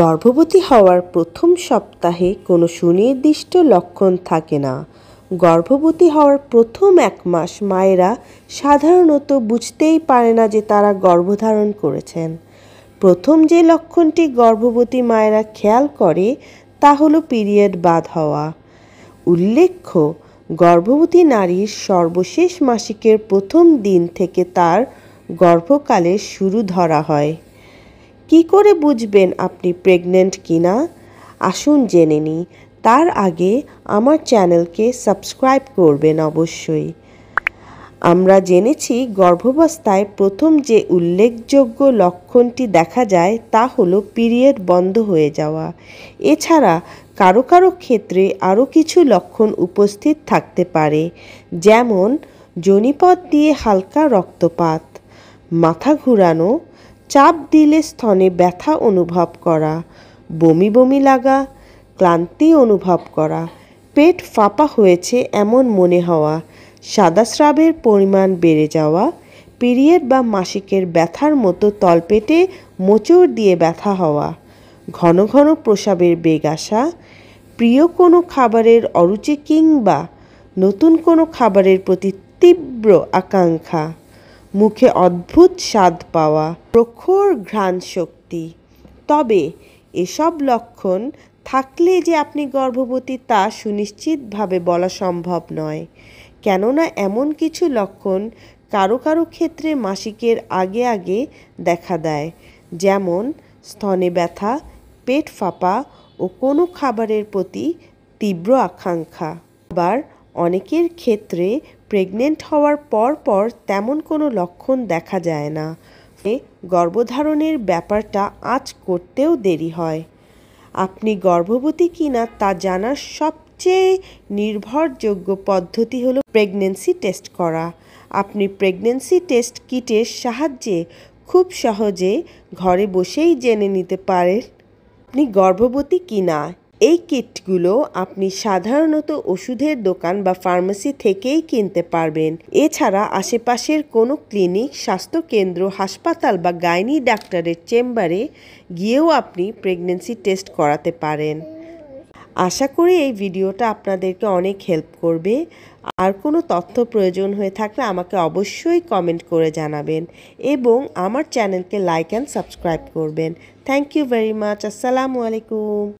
গর্ভবতী হওয়ার প্রথম সপ্তাহে কোনো সুনির্দিষ্ট লক্ষণ থাকে না গর্ভবতী হওয়ার প্রথম এক মাস মায়েরা সাধারণত বুঝতেই পারে না যে তারা গর্ভধারণ করেছেন প্রথম যে লক্ষণটি গর্ভবতী মায়েরা খেয়াল করে তা হলো পিরিয়ড বাদ হওয়া উল্লেখ্য গর্ভবতী নারীর সর্বশেষ মাসিকের প্রথম দিন থেকে তার গর্ভকালের শুরু ধরা হয় কি করে বুঝবেন আপনি প্রেগনেন্ট কিনা আসুন জেনে নিই তার আগে আমার চ্যানেলকে সাবস্ক্রাইব করবেন অবশ্যই আমরা জেনেছি গর্ভাবস্থায় প্রথম যে উল্লেখযোগ্য লক্ষণটি দেখা যায় তা হলো পিরিয়ড বন্ধ হয়ে যাওয়া এছাড়া কারো কারো ক্ষেত্রে আরও কিছু লক্ষণ উপস্থিত থাকতে পারে যেমন জনিপথ দিয়ে হালকা রক্তপাত মাথা ঘুরানো চাপ দিলে স্তনে ব্যথা অনুভব করা বমি বমি লাগা ক্লান্তি অনুভব করা পেট ফাঁপা হয়েছে এমন মনে হওয়া সাদা স্রাবের পরিমাণ বেড়ে যাওয়া পিরিয়ড বা মাসিকের ব্যথার মতো তলপেটে মোচড় দিয়ে ব্যথা হওয়া ঘন ঘন প্রসাবের বেগ আসা প্রিয় কোনো খাবারের অরুচি কিংবা নতুন কোনো খাবারের প্রতি তীব্র আকাঙ্ক্ষা মুখে অদ্ভুত স্বাদ পাওয়া প্রখর ঘ্রাণ শক্তি তবে এসব লক্ষণ থাকলে যে আপনি গর্ভবতী তা সুনিশ্চিতভাবে বলা সম্ভব নয় কেননা এমন কিছু লক্ষণ কারো কারো ক্ষেত্রে মাসিকের আগে আগে দেখা দেয় যেমন স্তনে ব্যথা পেট ফাঁপা ও কোনো খাবারের প্রতি তীব্র আকাঙ্ক্ষা আবার অনেকের ক্ষেত্রে প্রেগনেন্ট হওয়ার পর পর তেমন কোনো লক্ষণ দেখা যায় না গর্ভধারণের ব্যাপারটা আজ করতেও দেরি হয় আপনি গর্ভবতী কিনা তা জানার সবচেয়ে নির্ভরযোগ্য পদ্ধতি হলো প্রেগনেন্সি টেস্ট করা আপনি প্রেগনেন্সি টেস্ট কিটের সাহায্যে খুব সহজে ঘরে বসেই জেনে নিতে পারেন আপনি গর্ভবতী কিনা এই কিটগুলো আপনি সাধারণত ওষুধের দোকান বা ফার্মেসি থেকেই কিনতে পারবেন এছাড়া আশেপাশের কোনো ক্লিনিক স্বাস্থ্যকেন্দ্র হাসপাতাল বা গাইনি ডাক্তারের চেম্বারে গিয়েও আপনি প্রেগনেন্সি টেস্ট করাতে পারেন আশা করি এই ভিডিওটা আপনাদেরকে অনেক হেল্প করবে আর কোনো তথ্য প্রয়োজন হয়ে থাকলে আমাকে অবশ্যই কমেন্ট করে জানাবেন এবং আমার চ্যানেলকে লাইক অ্যান্ড সাবস্ক্রাইব করবেন থ্যাংক ইউ ভেরি মাচ আসসালামু আলাইকুম